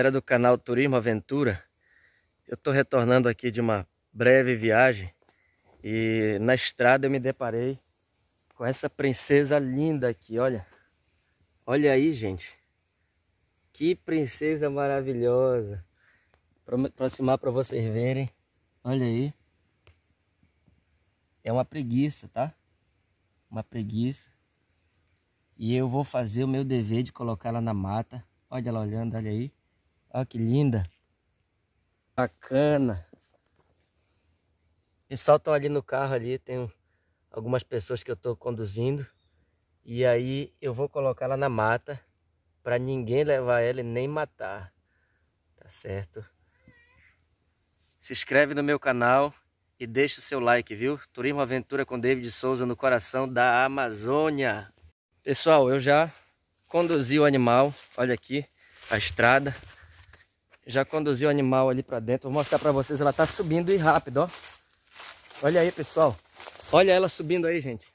galera do canal Turismo Aventura, eu estou retornando aqui de uma breve viagem e na estrada eu me deparei com essa princesa linda aqui, olha. Olha aí, gente. Que princesa maravilhosa. Para aproximar para vocês verem. Olha aí. É uma preguiça, tá? Uma preguiça. E eu vou fazer o meu dever de colocar ela na mata. Olha ela olhando, olha aí. Olha que linda. Bacana. O pessoal tá ali no carro ali, tem algumas pessoas que eu estou conduzindo. E aí eu vou colocar ela na mata para ninguém levar ela e nem matar. Tá certo? Se inscreve no meu canal e deixa o seu like, viu? Turismo Aventura com David Souza no coração da Amazônia. Pessoal, eu já conduzi o animal, olha aqui a estrada. Já conduziu o animal ali para dentro. Vou mostrar para vocês. Ela tá subindo e rápido, ó. Olha aí, pessoal. Olha ela subindo aí, gente.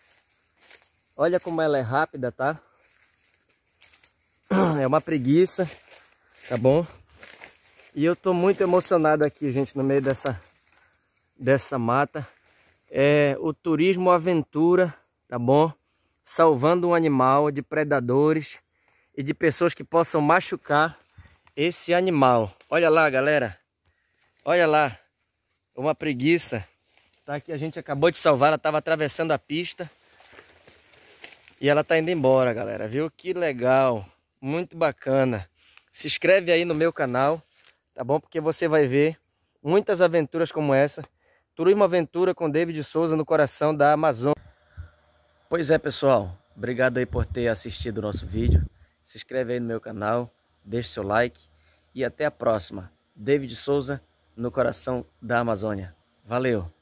Olha como ela é rápida, tá? É uma preguiça, tá bom? E eu tô muito emocionado aqui, gente, no meio dessa, dessa mata. É o turismo aventura, tá bom? Salvando um animal de predadores e de pessoas que possam machucar esse animal. Olha lá, galera. Olha lá. Uma preguiça. Tá aqui, a gente acabou de salvar. Ela estava atravessando a pista. E ela tá indo embora, galera. Viu? Que legal. Muito bacana. Se inscreve aí no meu canal, tá bom? Porque você vai ver muitas aventuras como essa. Turismo Aventura com David Souza no coração da Amazônia. Pois é, pessoal. Obrigado aí por ter assistido o nosso vídeo. Se inscreve aí no meu canal deixe seu like e até a próxima. David Souza, no coração da Amazônia. Valeu!